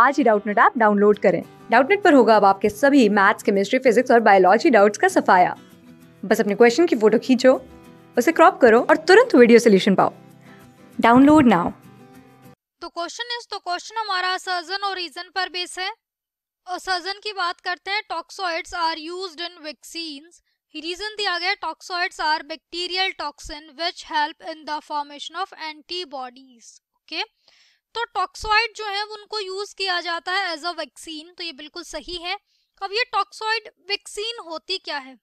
आज ही Doubtnut app download करें डाउटनेट पर होगा अब आपके सभी मैथ्स केमिस्ट्री फिजिक्स और बायोलॉजी डाउट्स का सफाया बस अपने क्वेश्चन की फोटो खींचो उसे क्रॉप करो और तुरंत वीडियो सोल्यूशन पाओ डाउनलोड नाउ तो क्वेश्चन इज तो क्वेश्चन हमारा सर्जन और रीजन पर बेस है और सर्जन की बात करते हैं toxoids are used in vaccines reason दिया गया toxoids are bacterial toxin which help in the formation of antibodies okay तो टॉक्सॉइड जो है उनको यूज किया जाता है एज अ वैक्सीन तो ये बिल्कुल सही है अब ये टॉक्सॉइड वैक्सीन होती क्या है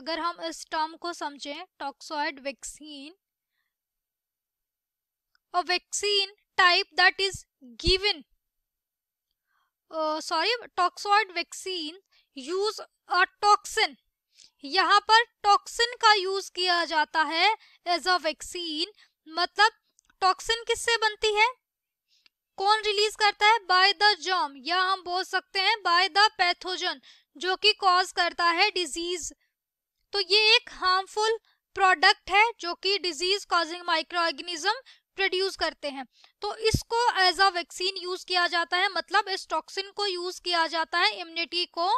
अगर हम इस टर्म को समझें toxoid vaccine a vaccine type that is given sorry toxoid vaccine use a toxin यहाँ पर टॉक्सिन का यूज किया जाता है एज अ वैक्सीन मतलब टॉक्सिन किससे बनती है कौन रिलीज करता है बाय द जॉम या हम बोल सकते हैं बाय द पैथोजन जो कि कॉज करता है डिजीज तो ये एक हार्मफुल प्रोडक्ट है जो कि disease causing microorganism produce करते हैं तो इसको एज अ वैक्सीन यूज किया जाता है मतलब इस टॉक्सिन को यूज किया जाता है इम्यूनिटी को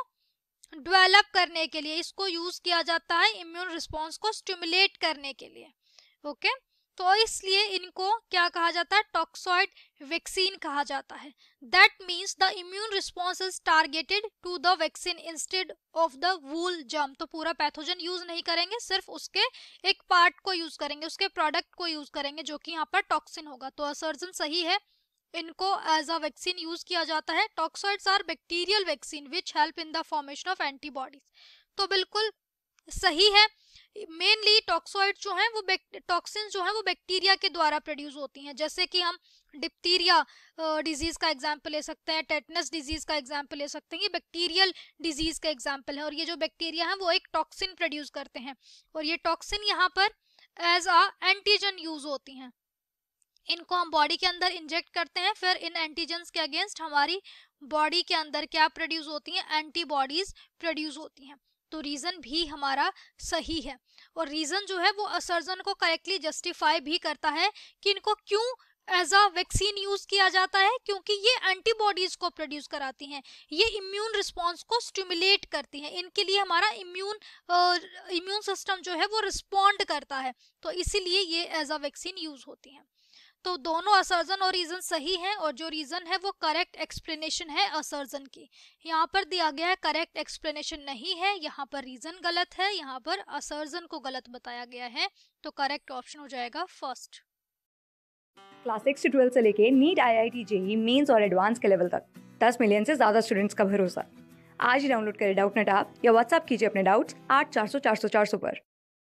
डेवलप करने के लिए इसको यूज किया जाता है इम्यून रिस्पॉन्स को स्टिमुलेट करने के लिए ओके okay? तो इसलिए इनको क्या कहा जाता है टॉक्सॉइड वैक्सीन कहा जाता है that means the immune response is targeted to the vaccine instead of the whole germ तो पूरा पैथोजन यूज नहीं करेंगे सिर्फ उसके एक पार्ट को यूज करेंगे उसके प्रोडक्ट को यूज करेंगे जो कि यहाँ पर टॉक्सिन होगा तो असर्जन सही है इनको एज अ वैक्सीन यूज किया जाता है toxoids are bacterial vaccine which help in the formation of antibodies तो बिल्कुल सही है मेनली टॉक्सोइड जो हैं वो टॉक्सिन जो हैं वो बैक्टीरिया के द्वारा प्रोड्यूस होती हैं जैसे कि हम डिप्टीरिया डिजीज़ का एग्जाम्पल ले सकते हैं टेटनस डिजीज़ का एग्जाम्पल ले सकते हैं ये बैक्टीरियल डिजीज़ का एग्जाम्पल है और ये जो बैक्टीरिया हैं वो एक टॉक्सिन प्रोड्यूस करते हैं और ये टॉक्सिन यहाँ पर एज आ एंटीजन यूज होती हैं इनको हम बॉडी के अंदर इंजेक्ट करते हैं फिर इन एंटीजन के अगेंस्ट हमारी बॉडी के अंदर क्या प्रोड्यूस होती हैं एंटीबॉडीज प्रोड्यूस होती हैं तो रीज़न भी हमारा सही है और रीज़न जो है वो असर्जन को करेक्टली जस्टिफाई भी करता है कि इनको क्यों एज अ वैक्सीन यूज किया जाता है क्योंकि ये एंटीबॉडीज को प्रोड्यूस कराती हैं ये इम्यून रिस्पॉन्स को स्टिमुलेट करती हैं इनके लिए हमारा इम्यून इम्यून सिस्टम जो है वो रिस्पॉन्ड करता है तो इसीलिए ये एज अ वैक्सीन यूज होती हैं तो दोनों असर्जन और रीजन सही हैं और जो रीजन है वो करेक्ट एक्सप्लेनेशन है असर्जन की यहाँ पर दिया गया है करेक्ट एक्सप्लेनेशन नहीं है यहाँ पर रीजन गलत है यहाँ पर असर्जन को गलत बताया गया है तो करेक्ट ऑप्शन हो जाएगा फर्स्ट क्लास सिक्स से ट्वेल्थ से लेके NEET I I T JEE Mains और एडवांस के लेवल तक दस मिलियन से ज्यादा स्टूडेंट्स का भरोसा आज ही डाउनलोड करें डाउट नेट आप या व्हाट्सअप कीजिए अपने डाउट्स आठ चार सौ चार सौ चार सौ पर